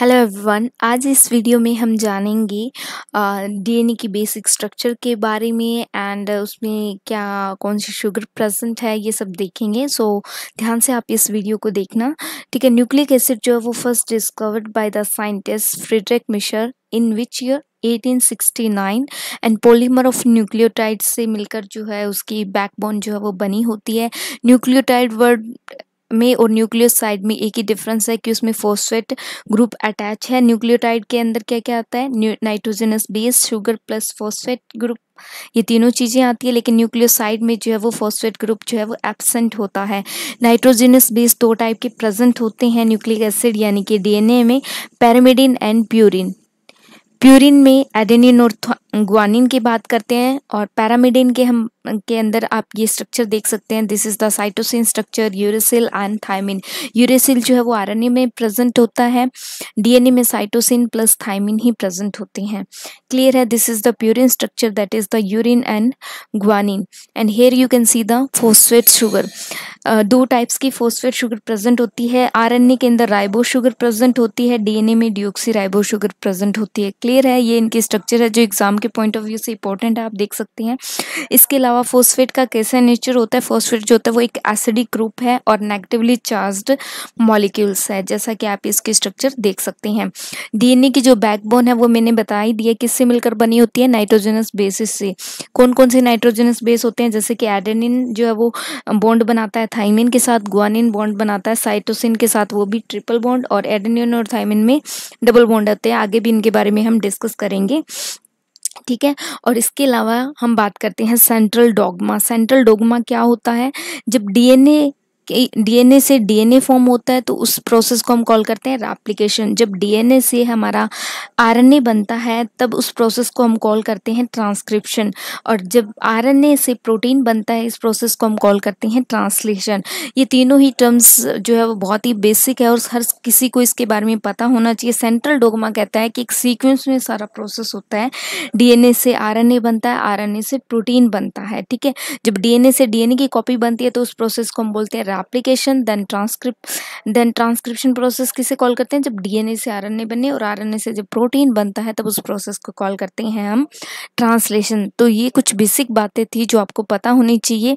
hello everyone आज इस video में हम जानेंगे डीएनए की बेसिक स्ट्रक्चर के बारे में एंड उसमें क्या कौन सी शुगर प्रेजेंट है ये सब देखेंगे सो so, ध्यान से आप इस वीडियो को देखना ठीक है न्यूक्लिक एसिड जो है वो first discovered by the scientist Friedrich Miescher in which year 1869 and polymer of nucleotide से मिलकर जो है उसकी बैकबोन जो है वो बनी होती है न्यूक्लियोटाइड वर्ड में और न्यूक्लियोसाइड में एक ही डिफरेंस है कि उसमें फोस्फेट ग्रुप अटैच है न्यूक्लियोटाइड के अंदर क्या क्या आता है nitrogenous base sugar plus phosphate group ये तीनों चीज़ें आती है लेकिन न्यूक्लियोसाइड में जो है वो फॉस्फेट ग्रुप जो है वो एबसेंट होता है नाइट्रोजनस बेस दो टाइप के प्रेजेंट होते हैं न्यूक्लिक एसिड यानी कि डी में पैरामिडिन एंड प्यूरिन प्यूरिन में एडेनिन और ग्वानिन की बात करते हैं और पैरामिडिन के हम के अंदर आप ये स्ट्रक्चर देख सकते हैं this is the cytosine structure uracil and thymine uracil जो है वो आरएनए में प्रेजेंट होता है डीएनए में साइटोसिन प्लस थायमिन ही प्रेजेंट होते हैं क्लियर है this is the purine structure that is the urine and guanine and here you can see the phosphate sugar दो टाइप्स की फोस्फेट शुगर प्रेजेंट होती है आर के अंदर राइबो शुगर प्रेजेंट होती है डी में डिओक्सी राइबो शुगर प्रेजेंट होती है क्लियर है ये इनकी स्ट्रक्चर है जो एग्जाम के पॉइंट ऑफ व्यू से इंपॉर्टेंट है आप देख सकते हैं इसके अलावा फोस्फेट का कैसा नेचर होता है फोस्फेट जो होता है वो एक एसिडिक ग्रुप है और नेगेटिवली चार्ज मॉलिक्यूल्स है जैसा कि आप इसकी स्ट्रक्चर देख सकते हैं डीएनए की जो बैकबोन है वो मैंने बता ही दिया किससे मिलकर बनी होती है नाइट्रोजनस बेसिस से कौन कौन से नाइट्रोजनस बेस होते हैं जैसे कि एडेनिन जो है वो बॉन्ड बनाता है थाइमिन के साथ गुआनिन बॉन्ड बनाता है साइटोसिन के साथ वो भी ट्रिपल बॉन्ड और एडेनिन और थाइमिन में डबल बॉन्ड आते हैं आगे भी इनके बारे में हम डिस्कस करेंगे ठीक है और इसके अलावा हम बात करते हैं सेंट्रल डोगमा सेंट्रल डोगमा क्या होता है जब डीएनए डीएनए से डीएनए फॉर्म होता है तो उस प्रोसेस को हम कॉल करते हैं रेप्लिकेशन जब डीएनए से हमारा आरएनए बनता है तब उस प्रोसेस को हम कॉल करते हैं ट्रांसक्रिप्शन और जब आरएनए से प्रोटीन बनता है इस प्रोसेस को हम कॉल करते हैं ट्रांसलेशन ये तीनों ही टर्म्स जो है वो बहुत ही बेसिक है और हर किसी को इसके बारे में पता होना चाहिए सेंट्रल डोगमा कहता है कि एक सीक्वेंस में सारा प्रोसेस होता है डीएनए से आरएनए बनता है आरएनए से प्रोटीन बनता है ठीक है जब डीएनए से डीएनए की कॉपी बनती है तो उस प्रोसेस को हम बोलते हैं application then transcript then transcription process किसे कॉल करते हैं जब डीएनए से आरएनए बने और आरएनए से जब प्रोटीन बनता है तब उस प्रोसेस को कॉल करते हैं हम ट्रांसलेशन तो ये कुछ बेसिक बातें थी जो आपको पता होनी चाहिए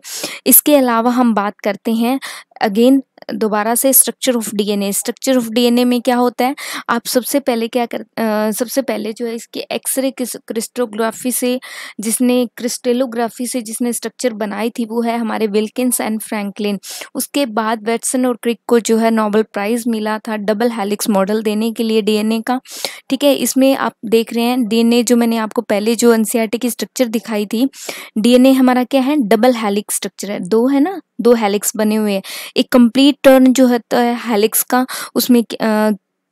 इसके अलावा हम बात करते हैं अगेन दोबारा से structure of DNA structure of DNA में क्या होता है आप सबसे पहले क्या कर आ, सबसे पहले जो है इसकी एक्सरे क्रिस्टोग्राफी से जिसने क्रिस्टेलोग्राफी से जिसने स्ट्रक्चर बनाई थी वो है हमारे विल्किंस एंड फ्रैंकलिन उसके बाद वेटसन और क्रिक को जो है नोबल प्राइज़ मिला था डबल हेलिक्स मॉडल देने के लिए डीएनए का ठीक है इसमें आप देख रहे हैं डीएनए जो मैंने आपको पहले जो एन की स्ट्रक्चर दिखाई थी डीएनए हमारा क्या है डबल हेलिक्स स्ट्रक्चर है दो है ना दो हेलिक्स बने हुए हैं एक कंप्लीट टर्न जो होता है हेलिक्स का उसमें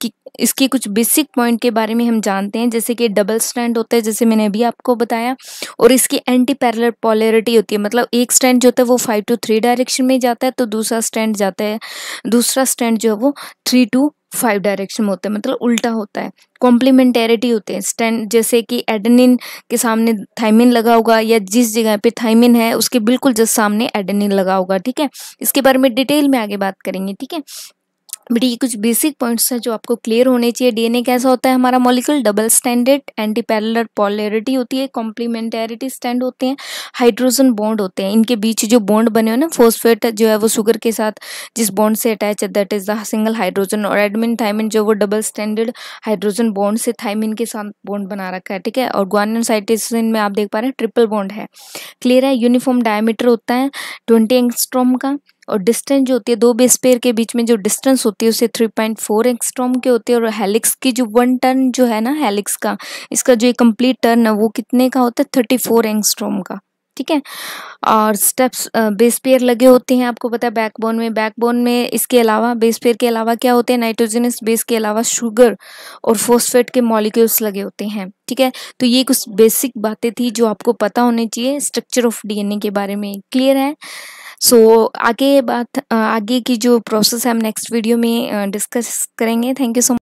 कि इसके कुछ बेसिक पॉइंट के बारे में हम जानते हैं जैसे कि डबल स्टैंड होता है जैसे मैंने अभी आपको बताया और इसकी एंटी पैरल पॉलरिटी होती है मतलब एक स्टैंड जो होता है वो फाइव टू थ्री डायरेक्शन में जाता है तो दूसरा स्टैंड जाता है दूसरा स्टैंड जो है वो थ्री टू फाइव डायरेक्शन में होता है मतलब उल्टा होता है कॉम्प्लीमेंटेरिटी होते हैं स्टैंड जैसे कि एडनिन के सामने थाइमिन लगा होगा या जिस जगह पे थाइमिन है उसके बिल्कुल जस्ट सामने एडनिन लगा होगा ठीक है इसके बारे में डिटेल में आगे बात करेंगे ठीक है बेटे ये कुछ बेसिक पॉइंट्स हैं जो आपको क्लियर होने चाहिए डीएनए कैसा होता है हमारा molecule double standard anti parallel polarity होती है कॉम्प्लीमेंटेरिटी स्टैंड होते हैं हाइड्रोजन बॉन्ड होते हैं इनके बीच जो बॉन्ड बने हो ना फोस्फेट जो है वो शुगर के साथ जिस बॉन्ड से अटैच है that is the single hydrogen और एडमिन थाइमिन जो वो डबल स्टैंडर्ड हाइड्रोजन बॉन्ड से थाइमिन के साथ बॉन्ड बना रखा है ठीक है और ग्वानियन में आप देख पा रहे हैं ट्रिपल बॉन्ड है क्लियर है यूनिफॉर्म डायमीटर होता है ट्वेंटी एंगस्ट्रोम का और डिस्टेंस जो होती है दो बेस पेयर के बीच में जो डिस्टेंस होती है उसे थ्री पॉइंट फोर एक्सट्रॉम के होते हैं और हेलिक्स की जो वन टर्न जो है ना हेलिक्स का इसका जो कंप्लीट टर्न है वो कितने का होता है थर्टी फोर एंगस्ट्रॉम का ठीक है और स्टेप्स बेस पेयर लगे होते हैं आपको पता है बैकबोन में बैकबोन में इसके अलावा बेस पेयर के अलावा क्या होते हैं नाइट्रोजनस बेस के अलावा शुगर और फोस्फेट के मॉलिक्यूल्स लगे होते हैं ठीक है तो ये कुछ बेसिक बातें थी जो आपको पता होनी चाहिए स्ट्रक्चर ऑफ डीएनए के बारे में क्लियर है सो so, आगे बात आगे की जो प्रोसेस है हम नेक्स्ट वीडियो में डिस्कस करेंगे थैंक यू सो मच